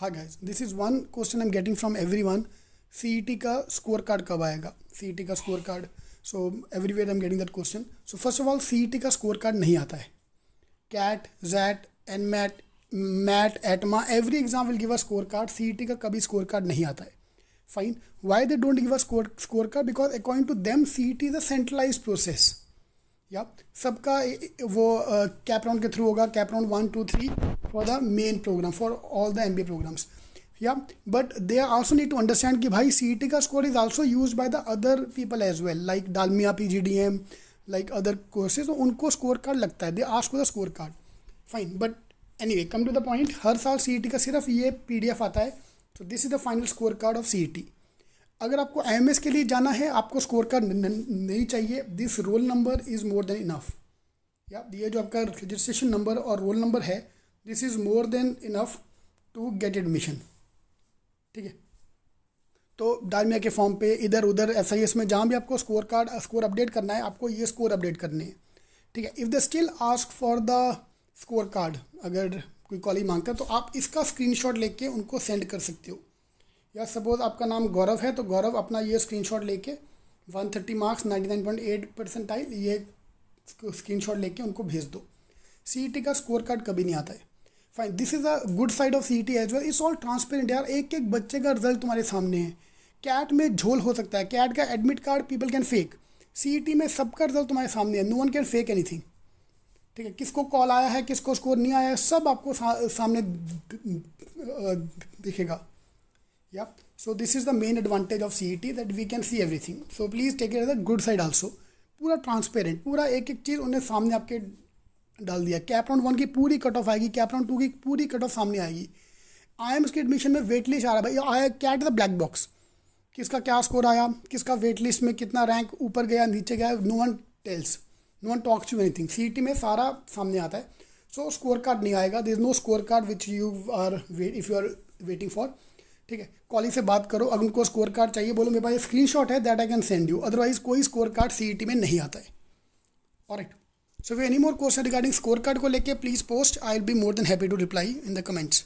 हाँ guys this is one question I am getting from everyone C का score card कब आएगा C e का score card so everywhere I am getting that question so first of all C का score card नहीं आता है CAT XAT NMAT MAT ATMA every exam will give a score card C का कभी score card नहीं आता है fine why they don't give a score score card because according to them C E T is a centralize process या सबका वो CAP uh, round के through होगा CAP round one two three for the main program for all the MBA programs yeah but they also need to understand कि भाई CET का score is also used by the other people as well like Dalmia PGDM like other courses तो उनको score card लगता है they ask for the score card fine but anyway come to the point हर साल CET का सिर्फ ये PDF आता है so this is the final score card of CET अगर आपको एम के लिए जाना है आपको स्कोर कार्ड नहीं चाहिए this roll number is more than enough या ये जो आपका रजिस्ट्रेशन नंबर और रोल नंबर है this is more than enough to get admission ठीक है तो डालमिया के फॉर्म पे इधर उधर एस आई एस में जहाँ भी आपको स्कोर कार्ड स्कोर अपडेट करना है आपको ये स्कोर अपडेट करने हैं ठीक है if they still ask for the score card अगर कोई कॉलेज मांगता है तो आप इसका स्क्रीन शॉट लेके उनको सेंड कर सकते हो या सपोज़ आपका नाम गौरव है तो गौरव अपना ये स्क्रीन शॉट लेके one thirty marks ninety nine point eight percent आई ये स्क्रीन शॉट लेके उनको भेज दो सी e का स्कोर कार्ड कभी नहीं आता है fine this is a good side of C T as well it's all transparent यार एक एक बच्चे का रिजल्ट तुम्हारे सामने है कैट में झोल हो सकता है कैट का admit card people can fake C T में सबका रिजल्ट तुम्हारे सामने है no one can fake thing ठीक है किसको कॉल आया है किसको स्कोर नहीं आया है सब आपको सा, सामने दिखेगा या so this is the main advantage of C E T that we can see everything so please take it as a good side also पूरा ट्रांसपेरेंट पूरा एक एक चीज़ उन्हें सामने आपके डाल दिया कैप राउंड वन की पूरी कट ऑफ आएगी कैप राउंड टू की पूरी कट ऑफ सामने आएगी आई एम्स के एडमिशन में वेट लिस्ट आ रहा है भाई I CAT the black box किसका क्या स्कोर आया किसका वेट लिस्ट में कितना रैंक ऊपर गया नीचे गया no one tells no one talks you anything C T में सारा सामने आता है सो स्कोर कार्ड नहीं आएगा there is no score card which you are wait if you are waiting for ठीक है कॉलिंग से बात करो अगर उनको स्कोर कार्ड चाहिए बोलो मेरे पास स्क्रीन शॉट है that I can send you otherwise कोई स्कोर कार्ड सी में नहीं आता है और right So if you have any more question regarding scorecard ko leke, please post. I'll be more than happy to reply in the comments.